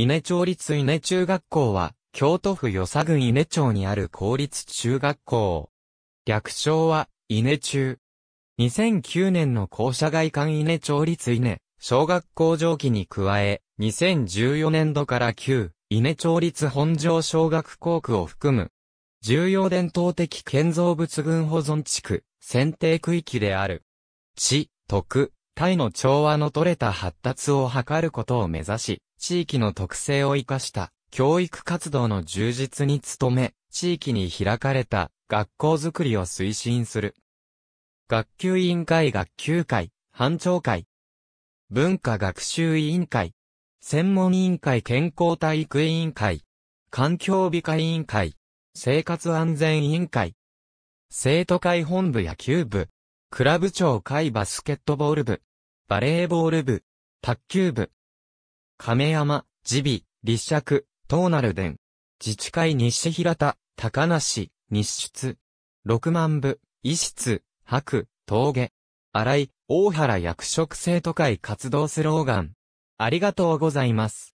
稲町立稲中学校は、京都府与佐郡稲町にある公立中学校。略称は、稲中。2009年の校舎外観稲町立稲、小学校上記に加え、2014年度から旧、稲町立本城小学校区を含む、重要伝統的建造物群保存地区、選定区域である。地、徳、タイの調和の取れた発達を図ることを目指し、地域の特性を生かした教育活動の充実に努め、地域に開かれた学校づくりを推進する。学級委員会学級会、班長会、文化学習委員会、専門委員会健康体育委員会、環境美化委員会、生活安全委員会、生徒会本部野球部、クラブ長会バスケットボール部、バレーボール部、卓球部、亀山、ジビ、立尺、東ナルデン、自治会西平田、高梨、日出、六万部、医室、白、峠、荒井、大原役職生徒会活動スローガン。ありがとうございます。